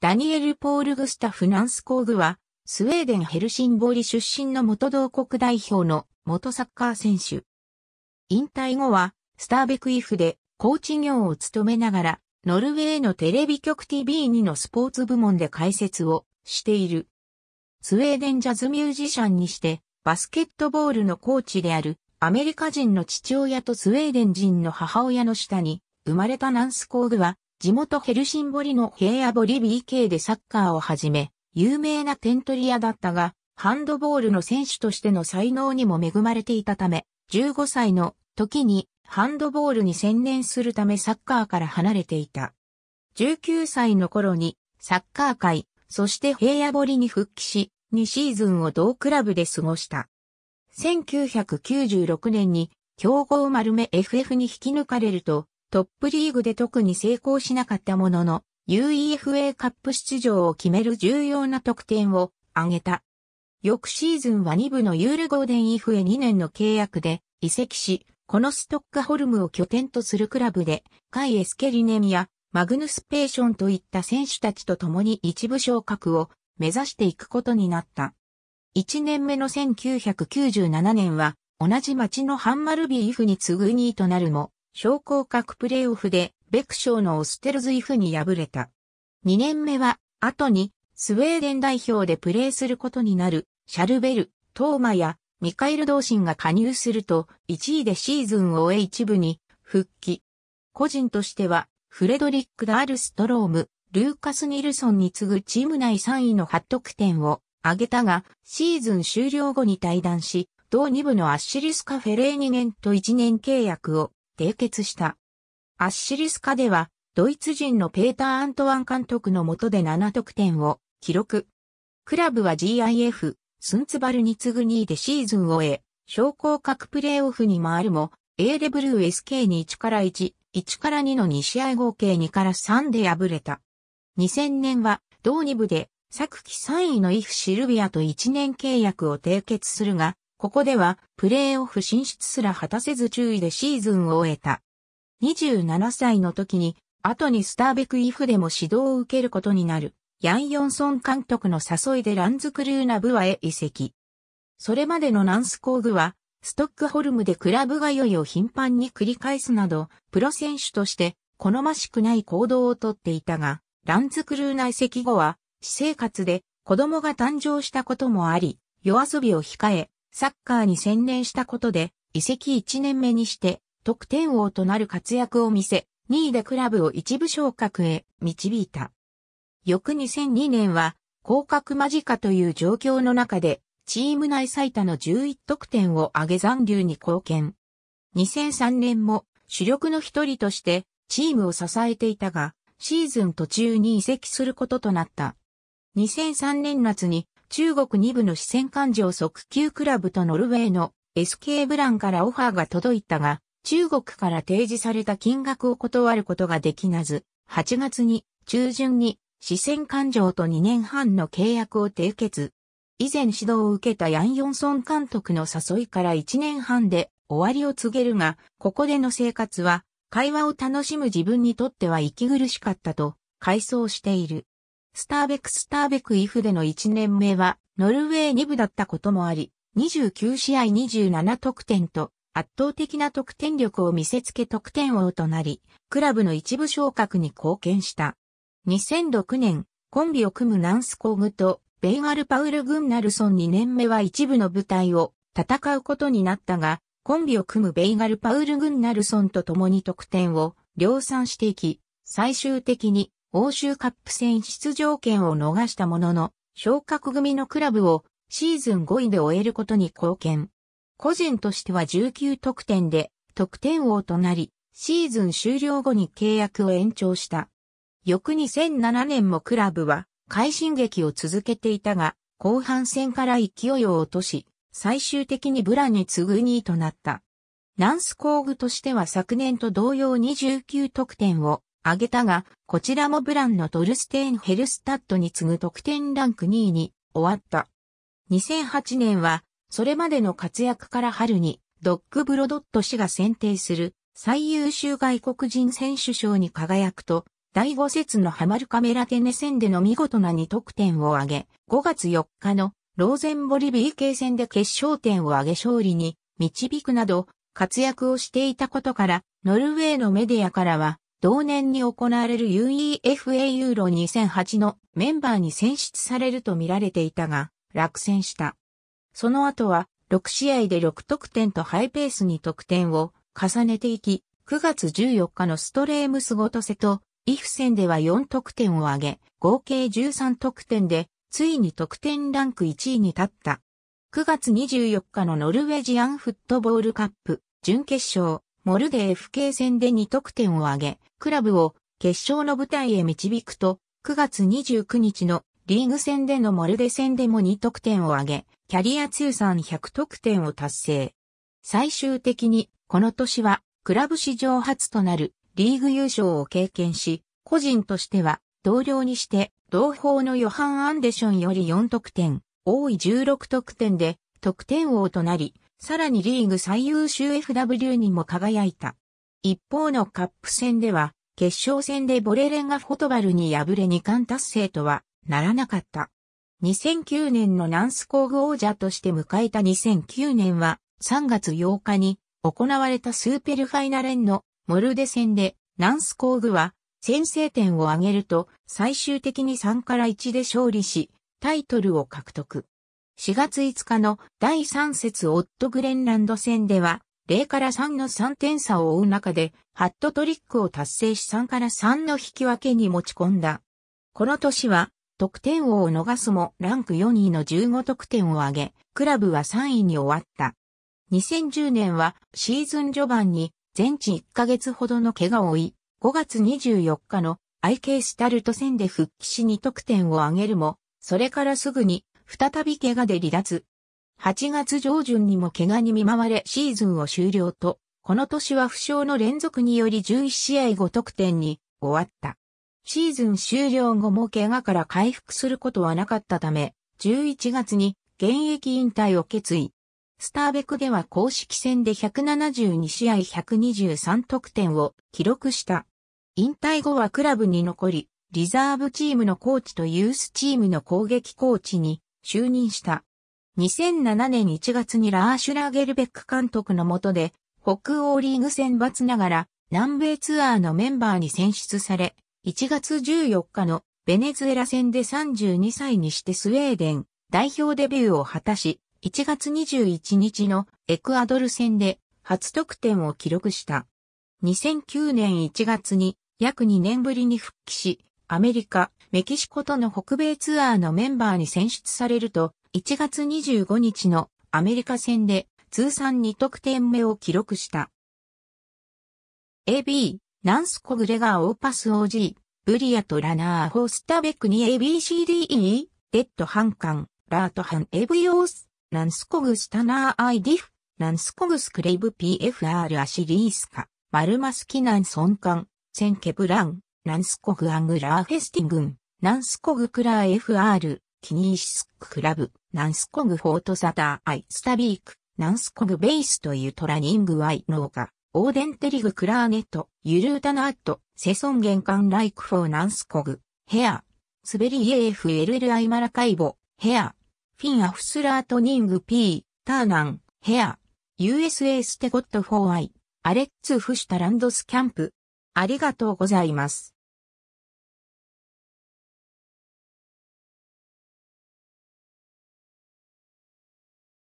ダニエル・ポール・グスタフ・ナンスコーグは、スウェーデン・ヘルシンボリ出身の元同国代表の元サッカー選手。引退後は、スターベクイフでコーチ業を務めながら、ノルウェーのテレビ局 TV2 のスポーツ部門で解説をしている。スウェーデンジャズミュージシャンにして、バスケットボールのコーチであるアメリカ人の父親とスウェーデン人の母親の下に生まれたナンスコーグは地元ヘルシンボリの平野堀ボリ BK でサッカーを始め、有名な点取り屋だったが、ハンドボールの選手としての才能にも恵まれていたため、15歳の時にハンドボールに専念するためサッカーから離れていた。19歳の頃にサッカー界、そして平野堀に復帰し、2シーズンを同クラブで過ごした。1996年に強豪丸目 FF に引き抜かれると、トップリーグで特に成功しなかったものの、UEFA カップ出場を決める重要な得点を挙げた。翌シーズンは2部のユールゴーデンイフへ2年の契約で移籍し、このストックホルムを拠点とするクラブで、カイ・エスケリネミやマグヌス・ペーションといった選手たちと共に一部昇格を目指していくことになった。1年目の1997年は、同じ町のハンマルビーフに次ぐ2位となるも、昇降格プレーオフで、ベクショーのオステルズイフに敗れた。2年目は、後に、スウェーデン代表でプレーすることになる、シャルベル、トーマや、ミカエル・ドーシンが加入すると、1位でシーズンを終え一部に、復帰。個人としては、フレドリック・ダールストローム、ルーカス・ニルソンに次ぐチーム内3位の8得点を挙げたが、シーズン終了後に退団し、同2部のアッシリスカ・フェレーニ年と1年契約を締結した。アッシリスカでは、ドイツ人のペーター・アントワン監督の下で7得点を記録。クラブは GIF、スンツバルに次ぐ2位でシーズンを終え、昇降格プレーオフに回るも、A レブルー SK に1から1、1から2の2試合合計2から3で敗れた。2000年は、同2部で、昨季3位のイフ・シルビアと1年契約を締結するが、ここではプレーオフ進出すら果たせず注意でシーズンを終えた。27歳の時に、後にスターベクイフでも指導を受けることになる、ヤン・ヨンソン監督の誘いでランズクルーナブアへ移籍。それまでのナンス工具は、ストックホルムでクラブが良いを頻繁に繰り返すなど、プロ選手として好ましくない行動をとっていたが、ランズクルーナ移籍後は、私生活で子供が誕生したこともあり、夜遊びを控え、サッカーに専念したことで、移籍1年目にして、得点王となる活躍を見せ、2位でクラブを一部昇格へ導いた。翌2002年は、降格間近という状況の中で、チーム内最多の11得点を挙げ残留に貢献。2003年も主力の一人としてチームを支えていたが、シーズン途中に移籍することとなった。2003年夏に中国2部の四川環状速球クラブとノルウェーの SK ブランからオファーが届いたが、中国から提示された金額を断ることができなず、8月に中旬に四川環状と2年半の契約を締結。以前指導を受けたヤン・ヨンソン監督の誘いから1年半で終わりを告げるが、ここでの生活は会話を楽しむ自分にとっては息苦しかったと回想している。スターベクスターベクイフでの1年目は、ノルウェー2部だったこともあり、29試合27得点と、圧倒的な得点力を見せつけ得点王となり、クラブの一部昇格に貢献した。2006年、コンビを組むナンスコーグと、ベイガル・パウル・グンナルソン2年目は一部の舞台を戦うことになったが、コンビを組むベイガル・パウル・グンナルソンと共に得点を量産していき、最終的に欧州カップ戦出場権を逃したものの、昇格組のクラブをシーズン5位で終えることに貢献。個人としては19得点で得点王となり、シーズン終了後に契約を延長した。翌2007年もクラブは快進撃を続けていたが、後半戦から勢いを落とし、最終的にブラに次ぐ2位となった。ナンス工具としては昨年と同様29得点を挙げたが、こちらもブランのトルステーン・ヘルスタッドに次ぐ得点ランク2位に終わった。2008年は、それまでの活躍から春に、ドッグ・ブロドット氏が選定する最優秀外国人選手賞に輝くと、第5節のハマルカメラテネ戦での見事な2得点を挙げ、5月4日のローゼンボリ BK 戦で決勝点を挙げ勝利に導くなど活躍をしていたことから、ノルウェーのメディアからは同年に行われる UEFA ユーロ2008のメンバーに選出されると見られていたが、落選した。その後は、6試合で6得点とハイペースに得点を重ねていき、9月14日のストレームスごとせと、イフ戦では4得点を挙げ、合計13得点で、ついに得点ランク1位に立った。9月24日のノルウェジアンフットボールカップ準決勝、モルデー FK 戦で2得点を挙げ、クラブを決勝の舞台へ導くと、9月29日のリーグ戦でのモルデ戦でも2得点を挙げ、キャリア通算100得点を達成。最終的に、この年は、クラブ史上初となるリーグ優勝を経験し、個人としては、同僚にして、同胞のヨハン・アンデションより4得点、多い16得点で、得点王となり、さらにリーグ最優秀 FW にも輝いた。一方のカップ戦では、決勝戦でボレレンがフォトバルに敗れ2冠達成とはならなかった。2009年のナンスーグ王者として迎えた2009年は3月8日に行われたスーペルファイナレンのモルデ戦でナンスーグは先制点を挙げると最終的に3から1で勝利しタイトルを獲得。4月5日の第3節オットグレンランド戦では、0から3の3点差を追う中で、ハットトリックを達成し3から3の引き分けに持ち込んだ。この年は、得点王を逃すもランク4位の15得点を挙げ、クラブは3位に終わった。2010年はシーズン序盤に全治1ヶ月ほどの怪我を負い、5月24日の IK スタルト戦で復帰し2得点を挙げるも、それからすぐに再び怪我で離脱。8月上旬にも怪我に見舞われシーズンを終了と、この年は負傷の連続により11試合5得点に終わった。シーズン終了後も怪我から回復することはなかったため、11月に現役引退を決意。スターベクでは公式戦で172試合123得点を記録した。引退後はクラブに残り、リザーブチームのコーチとユースチームの攻撃コーチに就任した。2007年1月にラーシュラーゲルベック監督の下で、北欧リーグ選抜ながら、南米ツアーのメンバーに選出され、1月14日のベネズエラ戦で32歳にしてスウェーデン代表デビューを果たし、1月21日のエクアドル戦で初得点を記録した。2009年1月に約2年ぶりに復帰し、アメリカ、メキシコとの北米ツアーのメンバーに選出されると、1月25日のアメリカ戦で通算2得点目を記録した。AB、ナンスコ・グレガー・オーパス・ OG、ブリアとラナー・ホースタベックに ABCDE、デッド・ハンカン、ラート・ハン・エブリオース、ナンスコグス・タナー・アイ・ディフ、ナンスコグス・クレイブ・ PFR・ アシリースカ、マルマス・キナン・ソンカン、セン・ケブラン、ランスコグアングラーフェスティングン、ナンスコグクラー FR、キニーシスククラブ、ナンスコグフォートサターアイスタビーク、ナンスコグベースというトラニングアイ農家、オーデンテリグクラーネット、ユルータナット、セソン玄関ライクフォーナンスコグ、ヘア、スベリエエル LLI マラカイボ、ヘア、フィンアフスラートニング P、ターナン、ヘア、USA ステゴットフォーアイ、アレッツフシュタランドスキャンプ。ありがとうございます。